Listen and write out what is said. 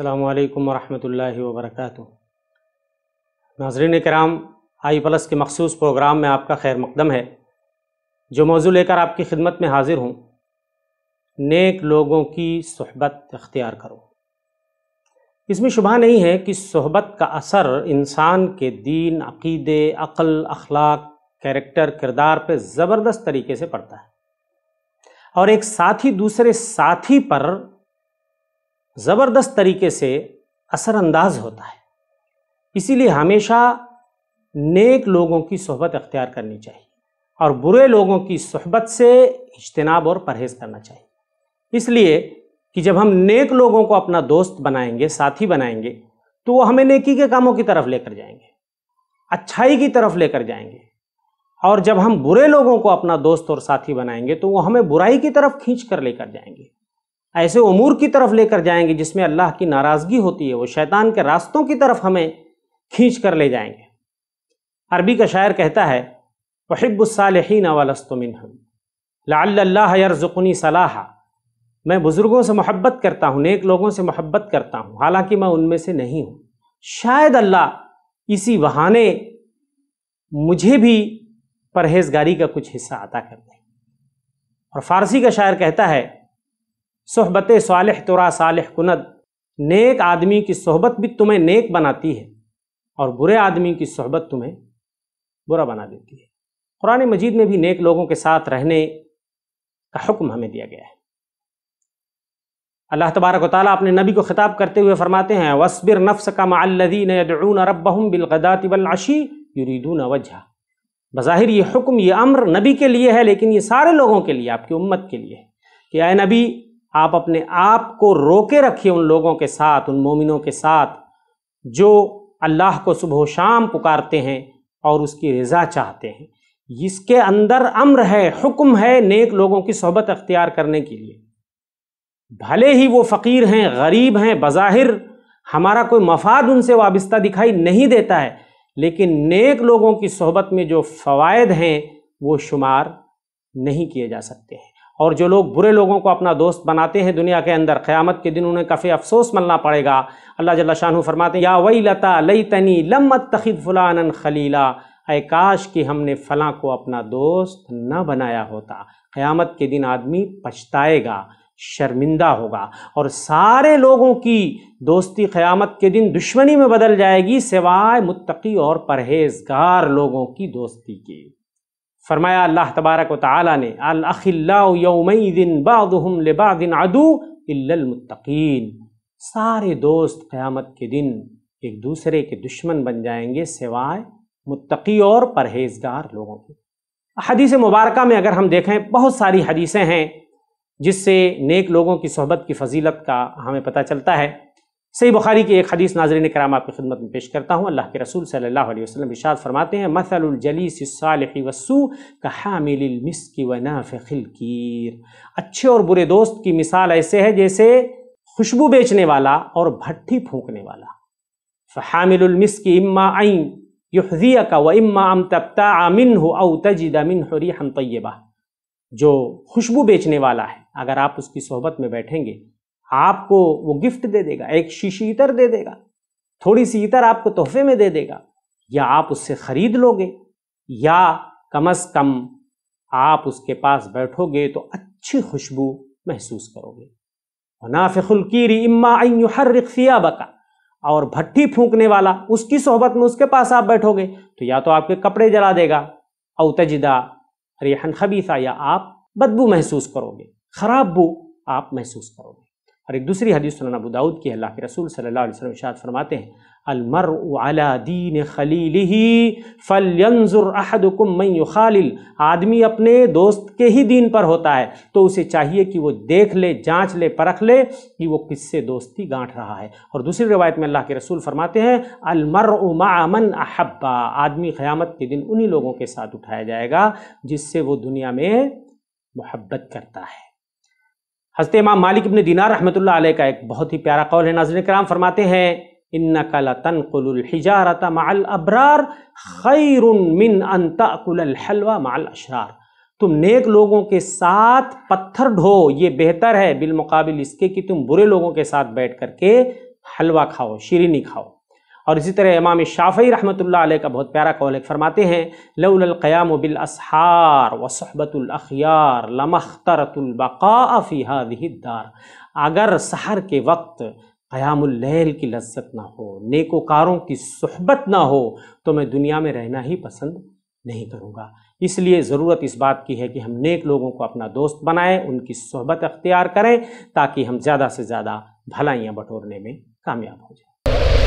अल्लाम वरहमल वबरक नाजरीन कराम आई प्लस के मखसूस प्रोग्राम में आपका खैर मकदम है जो मौजू लेकर आपकी खिदमत में हाजिर हूँ नेक लोगों की सहबत अख्तियार करो इसमें शुभ नहीं है कि सहबत का असर इंसान के दीन अकीदे अक़ल अखलाक कैरेक्टर किरदार पर ज़बरदस्त तरीके से पड़ता है और एक साथी दूसरे साथी पर ज़बरदस्त तरीके से असरअंदाज होता है इसीलिए हमेशा नेक लोगों की सोहबत अख्तियार करनी चाहिए और बुरे लोगों की सोहबत से इजतनाब और परहेज़ करना चाहिए इसलिए कि जब हम नेक लोगों को अपना दोस्त बनाएंगे साथी बनाएंगे तो वो हमें नेकी के कामों की तरफ लेकर जाएंगे अच्छाई की तरफ लेकर जाएंगे और जब हम बुरे लोगों को अपना दोस्त और साथी बनाएंगे तो वो हमें बुराई की तरफ खींच कर लेकर जाएंगे ऐसे अमूर की तरफ लेकर जाएंगे जिसमें अल्लाह की नाराज़गी होती है वो शैतान के रास्तों की तरफ हमें खींच कर ले जाएंगे अरबी का शायर कहता है वहिब्बुसालहीन वालस्तमिन लाल्लाजुकनी सलाह मैं बुज़ुर्गों से मोहब्बत करता हूँ नेक लोगों से मोहब्बत करता हूँ हालांकि मैं उनमें से नहीं हूँ शायद अल्लाह इसी बहाने मुझे भी परहेजगारी का कुछ हिस्सा अता कर दे और फारसी का शायर कहता है सहबत साल तुरा साल कुनद नेक आदमी की सहबत भी तुम्हें नेक बनाती है और बुरे आदमी की सहबत तुम्हें बुरा बना देती है कुरान मजीद में भी नेक लोगों के साथ रहने का हुक्म हमें दिया गया है अल्लाह तबारक ताली अपने नबी को ख़िताब करते हुए फरमाते हैं वसबिर नफ्स का माल्लिन यदून रबहम बिलगदात वलशी युरीदून वजह बज़ाहिर ये हुक्म ये अम्र नबी के लिए है लेकिन ये सारे लोगों के लिए आपकी उम्मत के लिए है कि आए नबी आप अपने आप को रोके रखिए उन लोगों के साथ उन मोमिनों के साथ जो अल्लाह को सुबह शाम पुकारते हैं और उसकी रज़ा चाहते हैं इसके अंदर अम्र है हुक्म है नेक लोगों की सोहबत अख्तियार करने के लिए भले ही वो फ़कीर हैं गरीब हैं बज़ाहिर हमारा कोई मफाद उनसे वाबस्ता दिखाई नहीं देता है लेकिन नेक लोगों की सोहबत में जो फ़वाद हैं वो शुमार नहीं किए जा सकते हैं और जो लोग बुरे लोगों को अपना दोस्त बनाते हैं दुनिया के अंदर क़्यामत के दिन उन्हें काफ़ी अफसोस मलना पड़ेगा अल्लाह जल्ला शाह फरमाते हैं या वही लता लई तनी लम्मत तखी फ़लान खलीला ए काश कि हमने फ़लाँ को अपना दोस्त न बनाया होता क़्यामत के दिन आदमी पछताएगा शर्मिंदा होगा और सारे लोगों की दोस्ती क़्यामत के दिन दुश्मनी में बदल जाएगी सिवाय मुत्तकी और परहेजगार लोगों की दोस्ती की फरमाया अल्लाह तबारक वाली ने दिन बादम लिबादिन सारे दोस्त क़यामत के दिन एक दूसरे के दुश्मन बन जाएंगे सिवाय मुत्तकी और परहेजगार लोगों के हदीस मुबारक में अगर हम देखें बहुत सारी हदीसें हैं जिससे नेक लोगों की सोहबत की फजीलत का हमें पता चलता है सही बुखारी की एक हदीस नाजरीन कराम आपकी खिदमत में पेश करता हूँ अल्लाह के रसूल सल्लल्लाहु अलैहि वसल्लम इशाद फरमाते हैं मसलजलीसालही वसू का हामिल व नाफिलकीर अच्छे और बुरे दोस्त की मिसाल ऐसे है जैसे खुशबू बेचने वाला और भट्टी फूकने वाला फ़ामिलमिस की इम्मा आई युहजिया का व इम्मा अम तबता आमिन हो तजिद तजिदामिन हरी हम तय्यबा जो खुशबू बेचने वाला है अगर आप उसकी सोहबत में बैठेंगे आपको वो गिफ्ट दे देगा एक शीशी इतर दे देगा थोड़ी सी इतर आपको तोहफे में दे देगा या आप उससे ख़रीद लोगे या कम अज़ कम आप उसके पास बैठोगे तो अच्छी खुशबू महसूस करोगे वनाफ़ुल्कीरी इम्मा हर रिक्सिया बका और भट्टी फूंकने वाला उसकी सोहबत में उसके पास आप बैठोगे तो या तो आपके कपड़े जला देगा और तजदा रेहन खबीसा या आप बदबू महसूस करोगे खराब बू आप महसूस करोगे और एक दूसरी हदीस सुनाना दाऊद की अल्लाह के रसूल सल्लल्लाहु अलैहि वसल्लम शाद फरमाते हैं अलमर अला दीन खलील ही फलजुर अहदकुम मई आदमी अपने दोस्त के ही दीन पर होता है तो उसे चाहिए कि वो देख ले जांच ले परख ले कि वो किससे दोस्ती गांठ रहा है और दूसरी रिवायत में अल्लाह के रसूल फरमाते हैं अलमर उमामन अहब्बा आदमी क़्यामत के दिन उन्हीं लोगों के साथ उठाया जाएगा जिससे वो दुनिया में मोहब्बत करता है हजरत इमाम मालिक इबन दिनार रहमतुल्लाह अलैह का एक बहुत ही प्यारा कौल है नाजरन कराम फरमाते हैं इन कला तनकुलहिजारत माल अबरार खैर मिन अनतकुलहलवा माल अशरार तुम नेक लोगों के साथ पत्थर ढो ये बेहतर है बिलमुकाबिल इसके कि तुम बुरे लोगों के साथ बैठ करके हलवा खाओ शीरीनी खाओ और इसी तरह इमाम शाफ़ी रहमत आल का बहुत प्यारा कौल एक फरमाते हैं लउलक़याम बिल असहार वसहबतुलखियार लमख्तरतुल्बक़ाफ़ीहादार अगर सहर के वक्त क़यामुल्लैल की लज्जत ना हो नेकोकारों की सहबत ना हो तो मैं दुनिया में रहना ही पसंद नहीं करूँगा इसलिए ज़रूरत इस बात की है कि हम नेक लोगों को अपना दोस्त बनाएं उनकी सहबत अख्तियार करें ताकि हम ज़्यादा से ज़्यादा भलाइयाँ बटोरने में कामयाब हो जाए